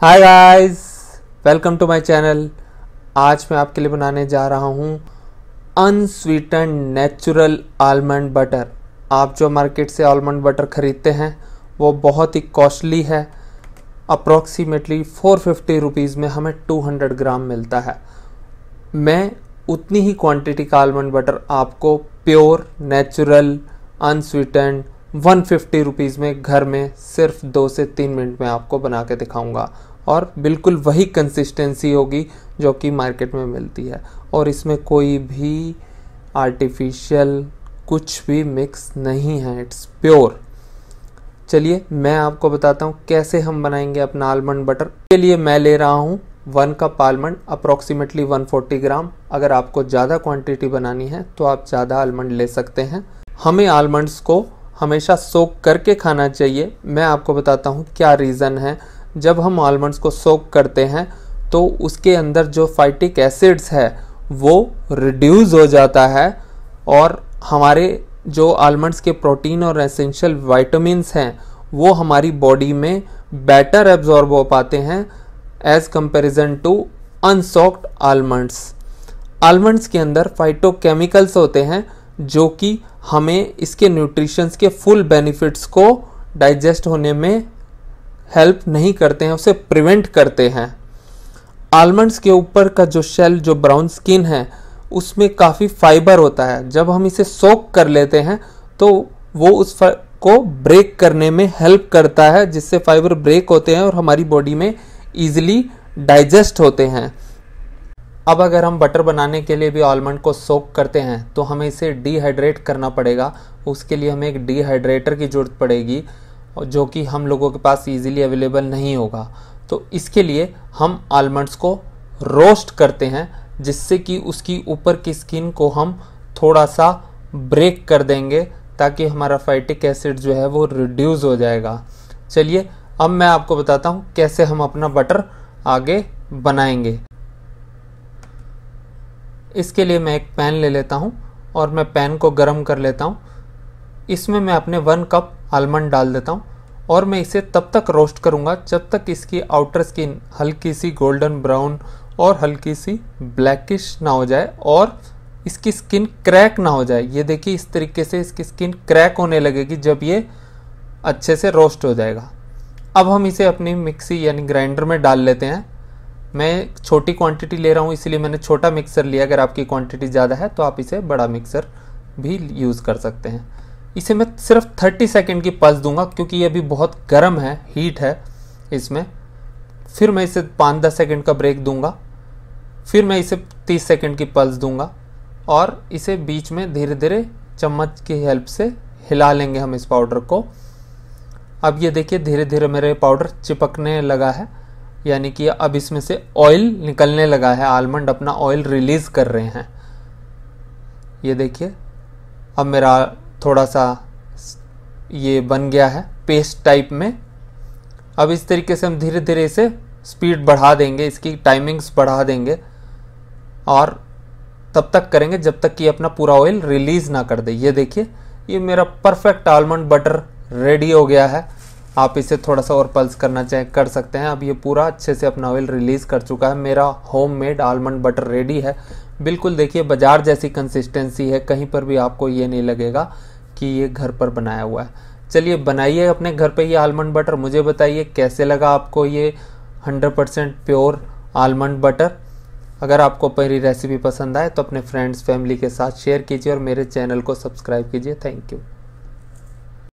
hi guys welcome to my channel आज मैं आपके लिए बनाने जा रहा हूँ अनस्वीटन नेचुरल आलमंड बटर आप जो मार्केट से आलमंड बटर ख़रीदते हैं वो बहुत ही कॉस्टली है अप्रोक्सीमेटली फ़ोर फिफ्टी रुपीज़ में हमें टू हंड्रेड ग्राम मिलता है मैं उतनी ही क्वांटिटी का आलमंड बटर आपको pure natural unsweetened one fifty rupees में घर में सिर्फ दो से तीन मिनट में आपको बना के दिखाऊँगा और बिल्कुल वही कंसिस्टेंसी होगी जो कि मार्केट में मिलती है और इसमें कोई भी आर्टिफिशियल कुछ भी मिक्स नहीं है इट्स प्योर चलिए मैं आपको बताता हूँ कैसे हम बनाएंगे अपना आलमंड बटर के लिए मैं ले रहा हूँ one cup almond one 140 gram अगर आपको ज़्यादा क्वांटिटी बनानी है तो आप ज़्यादा आलमंड ले सकते हैं हमें आलमंड्स को हमेशा सोक करके खाना चाहिए मैं आपको बताता हूँ क्या रीज़न है जब हम आलमंड्स को सोक करते हैं तो उसके अंदर जो फाइटिक एसिड्स है वो रिड्यूज़ हो जाता है और हमारे जो आलमंड्स के प्रोटीन और एसेंशियल वाइटमिनस हैं वो हमारी बॉडी में बेटर एब्जॉर्ब हो पाते हैं as comparison to unsoaked almonds almonds के अंदर फाइटोकेमिकल्स होते हैं जो कि हमें इसके न्यूट्रिशंस के फुल बेनिफिट्स को डाइजेस्ट होने में हेल्प नहीं करते हैं उसे प्रिवेंट करते हैं आलमंड्स के ऊपर का जो शेल जो ब्राउन स्किन है उसमें काफ़ी फाइबर होता है जब हम इसे सोक कर लेते हैं तो वो उस को ब्रेक करने में हेल्प करता है जिससे फाइबर ब्रेक होते हैं और हमारी बॉडी में ईजिली डाइजेस्ट होते हैं अब अगर हम बटर बनाने के लिए भी आलमंड को सोक करते हैं तो हमें इसे डिहाइड्रेट करना पड़ेगा उसके लिए हमें एक डिहाइड्रेटर की ज़रूरत पड़ेगी जो कि हम लोगों के पास इजीली अवेलेबल नहीं होगा तो इसके लिए हम आलमंड्स को रोस्ट करते हैं जिससे कि उसकी ऊपर की स्किन को हम थोड़ा सा ब्रेक कर देंगे ताकि हमारा फाइटिक एसिड जो है वो रिड्यूस हो जाएगा चलिए अब मैं आपको बताता हूँ कैसे हम अपना बटर आगे बनाएंगे इसके लिए मैं एक पैन ले लेता हूँ और मैं पैन को गर्म कर लेता हूँ इसमें मैं अपने वन कप आलमंड डाल देता हूँ और मैं इसे तब तक रोस्ट करूँगा जब तक इसकी आउटर स्किन हल्की सी गोल्डन ब्राउन और हल्की सी ब्लैकिश ना हो जाए और इसकी स्किन क्रैक ना हो जाए ये देखिए इस तरीके से इसकी स्किन क्रैक होने लगेगी जब ये अच्छे से रोस्ट हो जाएगा अब हम इसे अपनी मिक्सी यानी ग्राइंडर में डाल लेते हैं मैं छोटी क्वांटिटी ले रहा हूँ इसलिए मैंने छोटा मिक्सर लिया अगर आपकी क्वांटिटी ज़्यादा है तो आप इसे बड़ा मिक्सर भी यूज़ कर सकते हैं इसे मैं सिर्फ 30 सेकेंड की पल्स दूंगा क्योंकि ये अभी बहुत गर्म है हीट है इसमें फिर मैं इसे पाँच दस सेकेंड का ब्रेक दूंगा फिर मैं इसे 30 सेकेंड की पल्स दूंगा और इसे बीच में धीरे धीरे चम्मच की हेल्प से हिला लेंगे हम इस पाउडर को अब ये देखिए धीरे धीरे मेरे पाउडर चिपकने लगा है यानी कि अब इसमें से ऑयल निकलने लगा है आलमंड अपना ऑयल रिलीज़ कर रहे हैं ये देखिए अब मेरा थोड़ा सा ये बन गया है पेस्ट टाइप में अब इस तरीके से हम धीरे धीरे इसे स्पीड बढ़ा देंगे इसकी टाइमिंग्स बढ़ा देंगे और तब तक करेंगे जब तक कि अपना पूरा ऑयल रिलीज़ ना कर दे ये देखिए ये मेरा परफेक्ट आलमंड बटर रेडी हो गया है आप इसे थोड़ा सा और पल्स करना चेक कर सकते हैं अब ये पूरा अच्छे से अपना ऑयल रिलीज़ कर चुका है मेरा homemade almond butter ready है बिल्कुल देखिए बाज़ार जैसी कंसिस्टेंसी है कहीं पर भी आपको ये नहीं लगेगा कि ये घर पर बनाया हुआ है चलिए बनाइए अपने घर पर ये आलमंड बटर मुझे बताइए कैसे लगा आपको ये हंड्रेड प्योर आलमंड बटर अगर आपको मेरी रेसिपी पसंद आए तो अपने फ्रेंड्स फैमिली के साथ शेयर कीजिए और मेरे चैनल को सब्सक्राइब कीजिए थैंक यू